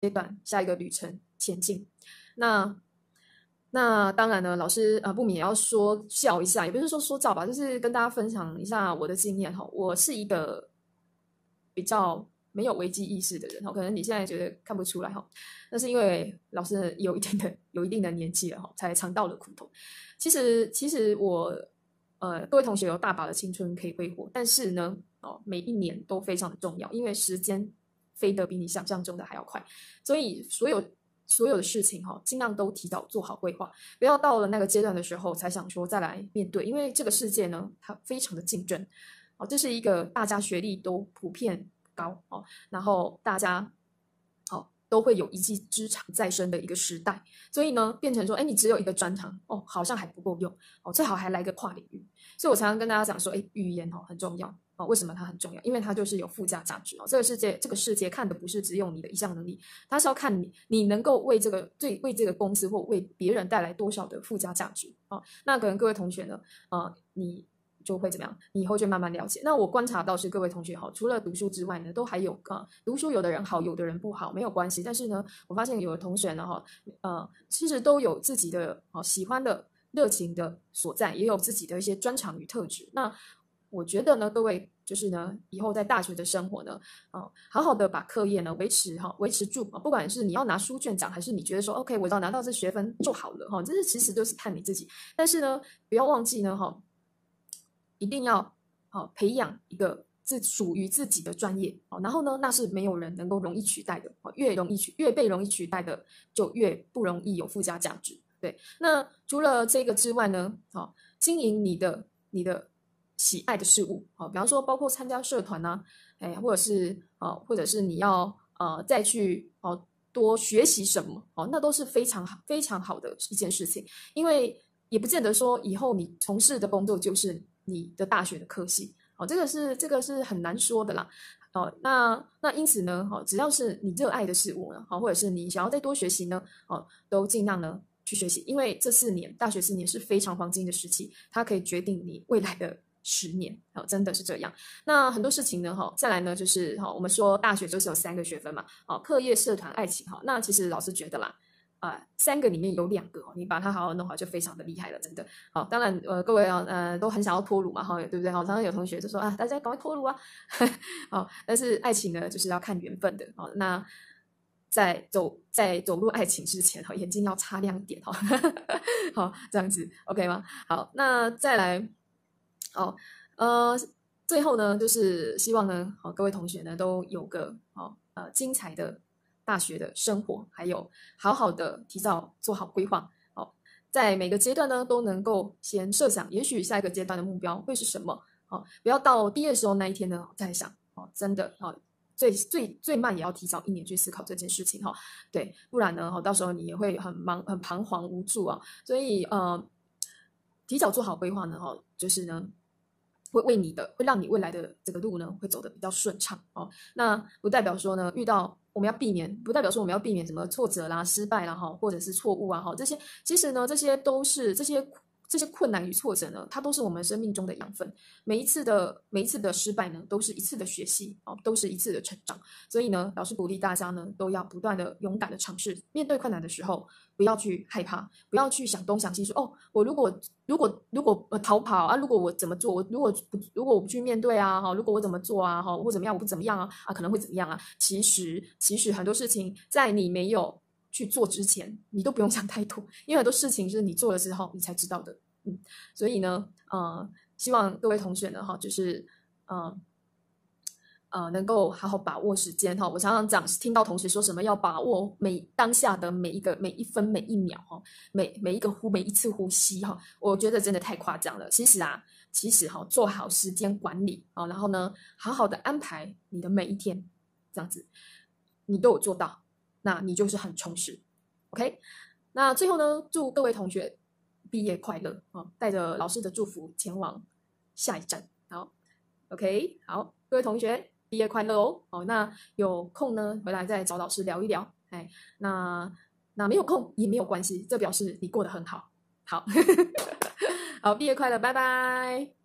阶段，下一个旅程前进。那那当然呢，老师啊，不免要说笑一下，也不是说说笑吧，就是跟大家分享一下我的经验哈。我是一个比较没有危机意识的人哈，可能你现在觉得看不出来哈，那是因为老师有一定的有一定的年纪了哈，才尝到了苦头。其实其实我呃，各位同学有大把的青春可以挥霍，但是呢，哦，每一年都非常的重要，因为时间。飞得比你想象中的还要快，所以所有所有的事情哈，尽量都提早做好规划，不要到了那个阶段的时候才想说再来面对，因为这个世界呢，它非常的竞争，哦，这是一个大家学历都普遍高哦，然后大家都会有一技之长在身的一个时代，所以呢，变成说，哎，你只有一个专长哦，好像还不够用哦，最好还来个跨领域，所以我常常跟大家讲说，哎，语言哦很重要。啊，为什么它很重要？因为它就是有附加价值哦。这个世界，这个世界看的不是只有你的一项能力，它是要看你，你能够为这个最为这个公司或为别人带来多少的附加价值啊。那可能各位同学呢，啊，你就会怎么样？你以后就慢慢了解。那我观察到是各位同学哈，除了读书之外呢，都还有啊，读书有的人好，有的人不好，没有关系。但是呢，我发现有的同学呢，哈，呃，其实都有自己的啊喜欢的热情的所在，也有自己的一些专长与特质。那我觉得呢，各位就是呢，以后在大学的生活呢，啊，好好的把课业呢维持哈，维持住啊。不管是你要拿书卷奖，还是你觉得说 OK，我要拿到这学分就好了哈，这是其实就是看你自己。但是呢，不要忘记呢哈，一定要好培养一个自属于自己的专业哦。然后呢，那是没有人能够容易取代的哦。越容易取越被容易取代的，就越不容易有附加价值。对，那除了这个之外呢，好经营你的你的。喜爱的事物，好，比方说包括参加社团呐，哎，或者是啊，或者是你要呃再去哦多学习什么哦，那都是非常好非常好的一件事情，因为也不见得说以后你从事的工作就是你的大学的科系，哦，这个是这个是很难说的啦，哦，那那因此呢，哦，只要是你热爱的事物呢，好，或者是你想要再多学习呢，哦，都尽量呢去学习，因为这四年大学四年是非常黄金的时期，它可以决定你未来的。十年哦，真的是这样。那很多事情呢，哈，再来呢，就是哈，我们说大学就是有三个学分嘛，哦，课业、社团、爱情，哈。那其实老师觉得啦，啊，三个里面有两个，你把它好好弄好，就非常的厉害了，真的。好，当然呃，各位啊，呃，都很想要脱乳嘛，哈，对不对？哈，常常有同学就说啊，大家赶快脱乳啊，哦。但是爱情呢，就是要看缘分的，哦。那在走在走入爱情之前，哈，眼睛要擦亮点，哈，好，这样子，OK 吗？好，那再来。好，呃，最后呢，就是希望呢，好各位同学呢，都有个好呃精彩的大学的生活，还有好好的提早做好规划，好，在每个阶段呢，都能够先设想，也许下一个阶段的目标会是什么，好，不要到毕业的时候那一天呢再想，哦，真的，哦，最最最慢也要提早一年去思考这件事情，哈，对，不然呢，哦，到时候你也会很忙、很彷徨、无助啊，所以，呃。提早做好规划呢，哈，就是呢，会为你的，会让你未来的这个路呢，会走的比较顺畅，哦。那不代表说呢，遇到我们要避免，不代表说我们要避免什么挫折啦、失败啦，哈，或者是错误啊，哈，这些其实呢，这些都是这些。这些困难与挫折呢，它都是我们生命中的养分。每一次的每一次的失败呢，都是一次的学习哦，都是一次的成长。所以呢，老师鼓励大家呢，都要不断的勇敢的尝试。面对困难的时候，不要去害怕，不要去想东想西，说哦，我如果如果如果逃跑啊，如果我怎么做，我如果不如果我不去面对啊，哈，如果我怎么做啊，哈，我怎么样我不怎么样啊，啊，可能会怎么样啊？其实其实很多事情在你没有。去做之前，你都不用想太多，因为很多事情是你做了之后你才知道的。嗯，所以呢，呃，希望各位同学呢，哈，就是，嗯，呃，能够好好把握时间，哈。我常常讲，听到同学说什么要把握每当下的每一个每一分每一秒，哈，每每一个呼每一次呼吸，哈，我觉得真的太夸张了。其实啊，其实哈，做好时间管理，啊，然后呢，好好的安排你的每一天，这样子，你都有做到。那你就是很充实，OK。那最后呢，祝各位同学毕业快乐啊！带着老师的祝福前往下一站。好，OK。好，各位同学毕业快乐哦！哦，那有空呢回来再找老师聊一聊。哎，那那没有空也没有关系，这表示你过得很好。好，好，毕业快乐，拜拜。